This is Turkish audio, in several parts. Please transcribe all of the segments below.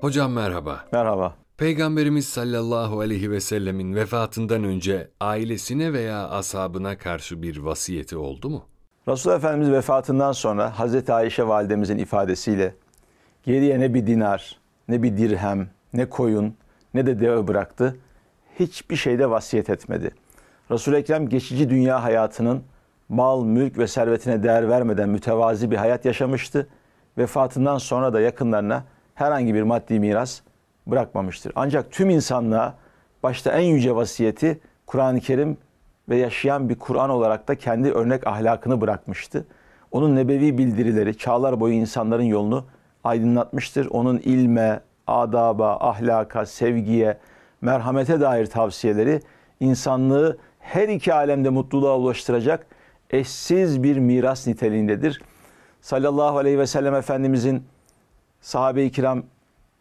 Hocam merhaba. Merhaba. Peygamberimiz sallallahu aleyhi ve sellemin vefatından önce ailesine veya ashabına karşı bir vasiyeti oldu mu? Resulullah Efendimiz vefatından sonra Hazreti Ayşe validemizin ifadesiyle geriye ne bir dinar, ne bir dirhem, ne koyun, ne de deve bıraktı. Hiçbir şeyde vasiyet etmedi. Resul Ekrem geçici dünya hayatının mal, mülk ve servetine değer vermeden mütevazi bir hayat yaşamıştı. Vefatından sonra da yakınlarına herhangi bir maddi miras bırakmamıştır. Ancak tüm insanlığa başta en yüce vasiyeti Kur'an-ı Kerim ve yaşayan bir Kur'an olarak da kendi örnek ahlakını bırakmıştı. Onun nebevi bildirileri çağlar boyu insanların yolunu aydınlatmıştır. Onun ilme, adaba, ahlaka, sevgiye, merhamete dair tavsiyeleri insanlığı her iki alemde mutluluğa ulaştıracak eşsiz bir miras niteliğindedir. Sallallahu aleyhi ve sellem Efendimizin sahabe-i kiram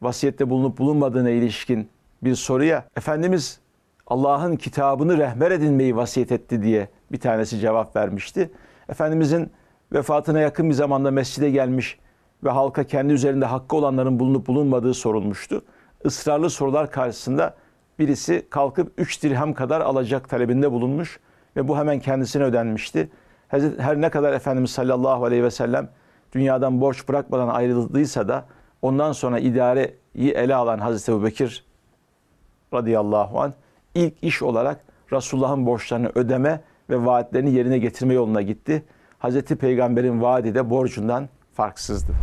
vasiyette bulunup bulunmadığına ilişkin bir soruya Efendimiz Allah'ın kitabını rehber edinmeyi vasiyet etti diye bir tanesi cevap vermişti. Efendimizin vefatına yakın bir zamanda mescide gelmiş ve halka kendi üzerinde hakkı olanların bulunup bulunmadığı sorulmuştu. Israrlı sorular karşısında birisi kalkıp 3 dirhem kadar alacak talebinde bulunmuş ve bu hemen kendisine ödenmişti. Her ne kadar Efendimiz sallallahu aleyhi ve sellem dünyadan borç bırakmadan ayrıldıysa da ondan sonra idareyi ele alan Hazreti Ebu Bekir radıyallahu anh ilk iş olarak Resulullah'ın borçlarını ödeme ve vaatlerini yerine getirme yoluna gitti. Hazreti Peygamber'in vaadi de borcundan farksızdı.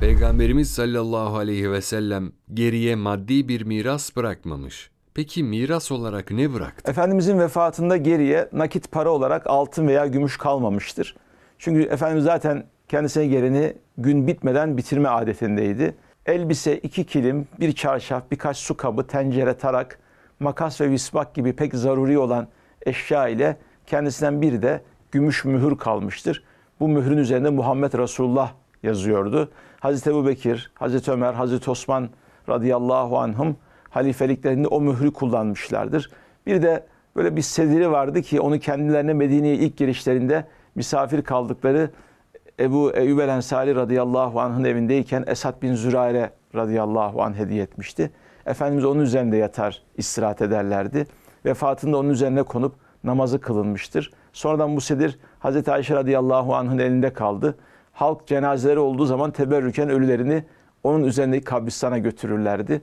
Peygamberimiz sallallahu aleyhi ve sellem geriye maddi bir miras bırakmamış. Peki miras olarak ne bıraktı? Efendimizin vefatında geriye nakit para olarak altın veya gümüş kalmamıştır. Çünkü Efendimiz zaten kendisine geleni gün bitmeden bitirme adetindeydi. Elbise, iki kilim, bir çarşaf, birkaç su kabı, tencere, tarak, makas ve visbak gibi pek zaruri olan eşya ile kendisinden bir de gümüş mühür kalmıştır. Bu mührün üzerinde Muhammed Resulullah yazıyordu. Hazreti Ebu Bekir, Hazreti Ömer, Hazreti Osman radıyallahu anhum halifeliklerinde o mührü kullanmışlardır. Bir de böyle bir sediri vardı ki onu kendilerine Medine'ye ilk girişlerinde misafir kaldıkları Ebu Eyyub el Ensari radıyallahu anh'ın evindeyken Esad bin Zürare radıyallahu anh hediye etmişti. Efendimiz onun üzerinde yatar, istirahat ederlerdi. Vefatında onun üzerine konup namazı kılınmıştır. Sonradan bu sedir Hazreti Ayşe radıyallahu anh'ın elinde kaldı. Halk cenazeleri olduğu zaman teberrüken ölülerini onun üzerindeki kabristana götürürlerdi.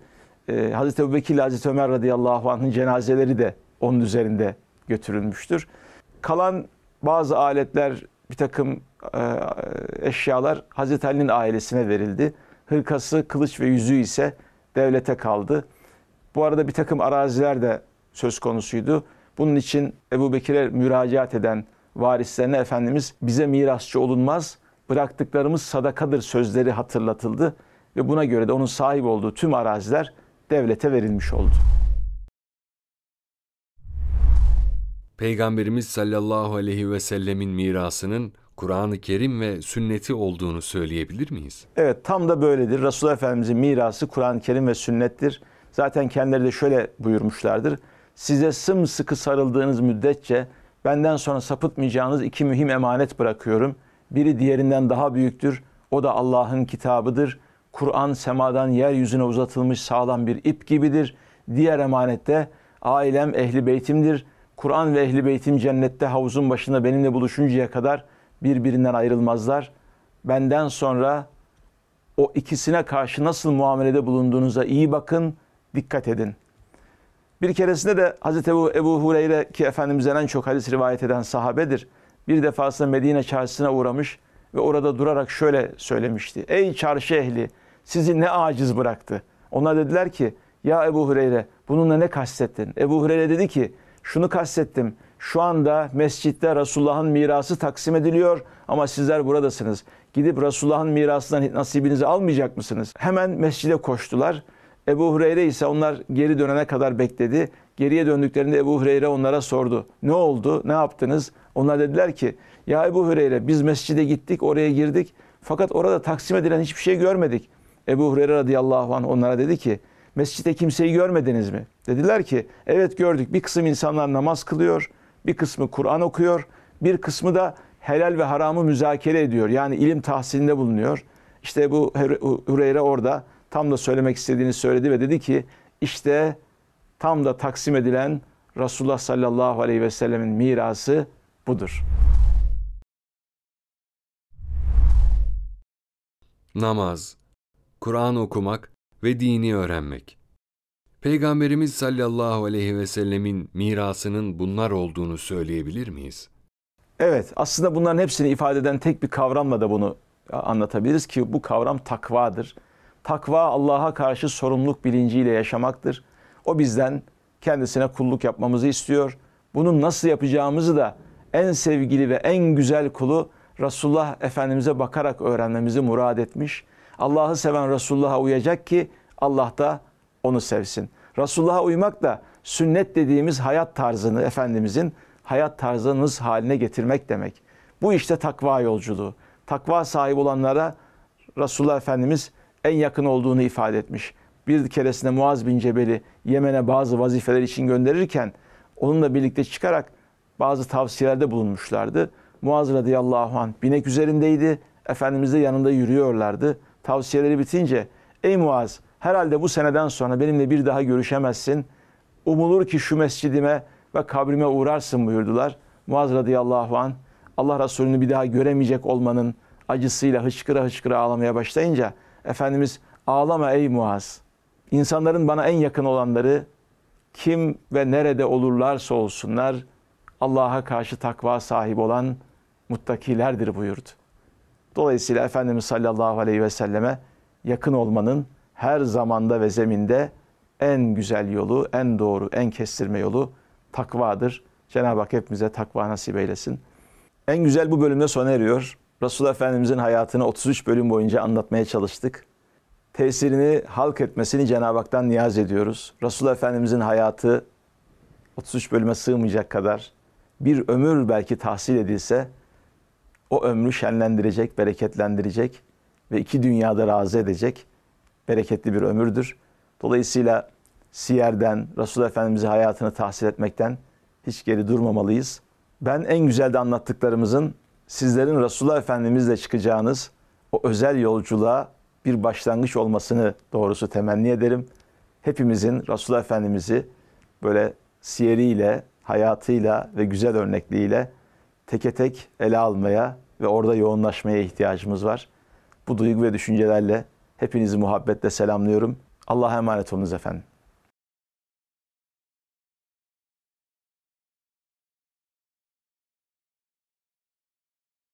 Ee, Hazreti Ebu Bekir Hazreti Ömer radıyallahu anh'ın cenazeleri de onun üzerinde götürülmüştür. Kalan bazı aletler, bir takım e, eşyalar Hazreti Ali'nin ailesine verildi. Hırkası, kılıç ve yüzüğü ise devlete kaldı. Bu arada bir takım araziler de söz konusuydu. Bunun için Ebu Bekir'e müracaat eden varislerine Efendimiz bize mirasçı olunmaz, bıraktıklarımız sadakadır sözleri hatırlatıldı ve buna göre de onun sahip olduğu tüm araziler devlete verilmiş oldu. Peygamberimiz sallallahu aleyhi ve sellemin mirasının Kur'an-ı Kerim ve sünneti olduğunu söyleyebilir miyiz? Evet tam da böyledir. Resulullah Efendimizin mirası Kur'an-ı Kerim ve sünnettir. Zaten kendileri de şöyle buyurmuşlardır. Size sımsıkı sarıldığınız müddetçe benden sonra sapıtmayacağınız iki mühim emanet bırakıyorum. Biri diğerinden daha büyüktür. O da Allah'ın kitabıdır. Kur'an semadan yeryüzüne uzatılmış sağlam bir ip gibidir. Diğer emanette ailem, ehli beytimdir.'' Kur'an ve ehli beytim cennette havuzun başında benimle buluşuncaya kadar birbirinden ayrılmazlar. Benden sonra o ikisine karşı nasıl muamelede bulunduğunuza iyi bakın, dikkat edin. Bir keresinde de Hazreti Ebu, Ebu Hureyre ki Efendimiz'den en çok hadis rivayet eden sahabedir. Bir defasında Medine çarşısına uğramış ve orada durarak şöyle söylemişti. Ey çarşı ehli sizi ne aciz bıraktı. Ona dediler ki ya Ebu Hureyre bununla ne kastettin? Ebu Hureyre dedi ki şunu kastettim. Şu anda mescitte Resulullah'ın mirası taksim ediliyor ama sizler buradasınız. Gidip Resulullah'ın mirasından nasibinizi almayacak mısınız? Hemen mescide koştular. Ebu Hureyre ise onlar geri dönene kadar bekledi. Geriye döndüklerinde Ebu Hureyre onlara sordu. Ne oldu? Ne yaptınız? Onlar dediler ki ya Ebu Hureyre biz mescide gittik oraya girdik. Fakat orada taksim edilen hiçbir şey görmedik. Ebu Hureyre radıyallahu anh onlara dedi ki Mescitte kimseyi görmediniz mi? Dediler ki evet gördük. Bir kısım insanlar namaz kılıyor, bir kısmı Kur'an okuyor, bir kısmı da helal ve haramı müzakere ediyor. Yani ilim tahsilinde bulunuyor. İşte bu Hüreyre orada tam da söylemek istediğini söyledi ve dedi ki işte tam da taksim edilen Resulullah sallallahu aleyhi ve sellemin mirası budur. Namaz, Kur'an okumak ve dini öğrenmek. Peygamberimiz sallallahu aleyhi ve sellemin mirasının bunlar olduğunu söyleyebilir miyiz? Evet, aslında bunların hepsini ifade eden tek bir kavramla da bunu anlatabiliriz ki bu kavram takvadır. Takva Allah'a karşı sorumluluk bilinciyle yaşamaktır. O bizden kendisine kulluk yapmamızı istiyor. Bunun nasıl yapacağımızı da en sevgili ve en güzel kulu Resulullah Efendimiz'e bakarak öğrenmemizi murad etmiş. Allah'ı seven Resulullah'a uyacak ki Allah da onu sevsin. Resulullah'a uymak da sünnet dediğimiz hayat tarzını Efendimizin hayat tarzınız haline getirmek demek. Bu işte takva yolculuğu. Takva sahibi olanlara Resulullah Efendimiz en yakın olduğunu ifade etmiş. Bir keresinde Muaz bin Cebel'i Yemen'e bazı vazifeler için gönderirken onunla birlikte çıkarak bazı tavsiyelerde bulunmuşlardı. Muaz radıyallahu anh binek üzerindeydi. Efendimiz de yanında yürüyorlardı tavsiyeleri bitince ey Muaz herhalde bu seneden sonra benimle bir daha görüşemezsin. Umulur ki şu mescidime ve kabrime uğrarsın buyurdular. Muaz radıyallahu an Allah Resulü'nü bir daha göremeyecek olmanın acısıyla hıçkıra hıçkıra ağlamaya başlayınca Efendimiz ağlama ey Muaz. İnsanların bana en yakın olanları kim ve nerede olurlarsa olsunlar Allah'a karşı takva sahibi olan muttakilerdir buyurdu. Dolayısıyla Efendimiz sallallahu aleyhi ve selleme yakın olmanın her zamanda ve zeminde en güzel yolu, en doğru, en kestirme yolu takvadır. Cenab-ı Hak hepimize takva nasip eylesin. En güzel bu bölümde sona eriyor. Resulullah Efendimizin hayatını 33 bölüm boyunca anlatmaya çalıştık. Tesirini halk etmesini Cenab-ı Hak'tan niyaz ediyoruz. Resulullah Efendimizin hayatı 33 bölüme sığmayacak kadar bir ömür belki tahsil edilse o ömrü şenlendirecek, bereketlendirecek ve iki dünyada razı edecek bereketli bir ömürdür. Dolayısıyla siyerden, Resul Efendimiz'i hayatını tahsil etmekten hiç geri durmamalıyız. Ben en güzel de anlattıklarımızın sizlerin Resulullah Efendimiz'le çıkacağınız o özel yolculuğa bir başlangıç olmasını doğrusu temenni ederim. Hepimizin Resulullah Efendimiz'i böyle siyeriyle, hayatıyla ve güzel örnekliğiyle teke tek ele almaya ve orada yoğunlaşmaya ihtiyacımız var. Bu duygu ve düşüncelerle hepinizi muhabbetle selamlıyorum. Allah'a emanet olunuz efendim.